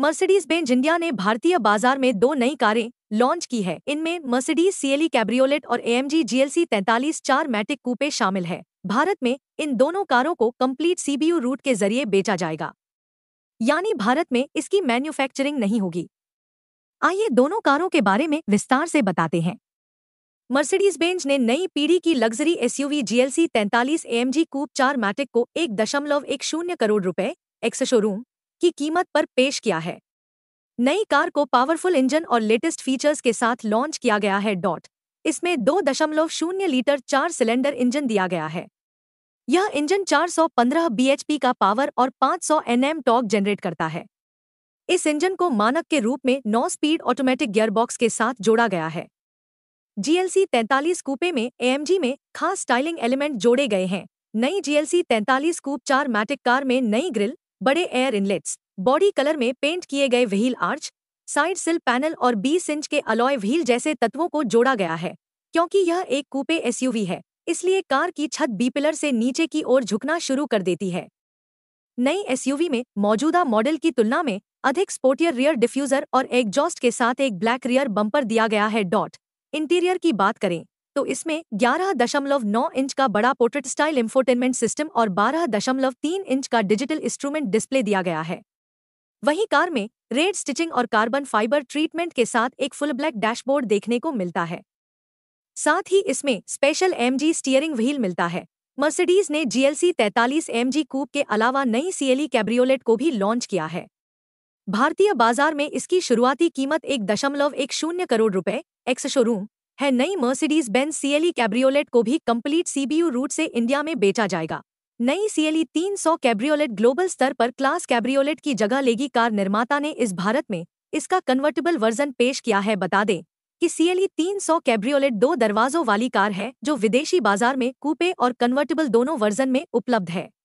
Mercedes Benz India ने भारतीय बाजार में दो नई कारें लॉन्च की है इनमें मर्सिडीज सीएलई कैब्रियोलेट और एएमजी जीएलसी तैंतालीस चार मैटिक कूपे शामिल है भारत में इन दोनों कारों को कंप्लीट सीबीयू रूट के जरिए बेचा जाएगा यानी भारत में इसकी मैन्युफैक्चरिंग नहीं होगी आइए दोनों कारों के बारे में विस्तार से बताते हैं मर्सिडीज बेंज ने नई पीढ़ी की luxury SUV GLC 43 AMG coupe चार मैटिक को एक दशमलव एक शून्य करोड़ रुपए एक्स शोरूम की कीमत पर पेश किया है नई कार को पावरफुल इंजन और लेटेस्ट फीचर्स के साथ लॉन्च किया गया है डॉट इसमें दो दशमलव शून्य लीटर चार सिलेंडर इंजन दिया गया है यह इंजन 415 bhp का पावर और 500 एनएम टॉक जनरेट करता है इस इंजन को मानक के रूप में 9 स्पीड ऑटोमेटिक गियरबॉक्स के साथ जोड़ा गया है जीएलसी 43 कूपे में एएमजी में खास स्टाइलिंग एलिमेंट जोड़े गए हैं नई जीएलसी 43 कूप चार मैटिक कार में नई ग्रिल बड़े एयर इनलेट्स बॉडी कलर में पेंट किए गए wheel arch side sill panel और बीस इंच के अलॉय व्हील जैसे तत्वों को जोड़ा गया है क्योंकि यह एक कूपे एसयूवी है इसलिए कार की छत बी पिलर से नीचे की ओर झुकना शुरू कर देती है नई एसयूवी में मौजूदा मॉडल की तुलना में अधिक स्पोर्टियर रियर डिफ्यूजर और एग्जॉस्ट के साथ एक ब्लैक रियर बम्पर दिया गया है डॉट इंटीरियर की बात करें तो इसमें नौ इंच का बड़ा पोर्ट्रेट स्टाइल इंफोटेनमेंट सिस्टम और बारह दशमलव तीन इंच का डिजिटल इंस्ट्रूमेंट डिस्प्ले दिया गया है वहीं कार में रेड स्टिचिंग और कार्बन फाइबर ट्रीटमेंट के साथ एक फुल ब्लैक डैशबोर्ड देखने को मिलता है साथ ही इसमें स्पेशल एमजी स्टीयरिंग व्हील मिलता है मर्सिडीज ने जीएलसी 43 एमजी कूप के अलावा नई सीएलई कैब्रियोलेट e को भी लॉन्च किया है भारतीय बाजार में इसकी शुरुआती कीमत एक दशमलव एक शून्य करोड़ रुपए एक्स शोरूम है नई मर्सिडीज बेन सीएलई कैब्रियोलेट को भी कंप्लीट सीबीयू रूट से इंडिया में बेचा जाएगा नई सीएलई 300 कैब्रियोलेट ग्लोबल स्तर पर क्लास कैब्रियोलेट की जगह लेगी कार निर्माता ने इस भारत में इसका कन्वर्टेबल वर्जन पेश किया है बता दें कि सीएलई 300 कैब्रियोलेट दो दरवाजों वाली कार है जो विदेशी बाजार में कूपे और कन्वर्टेबल दोनों वर्जन में उपलब्ध है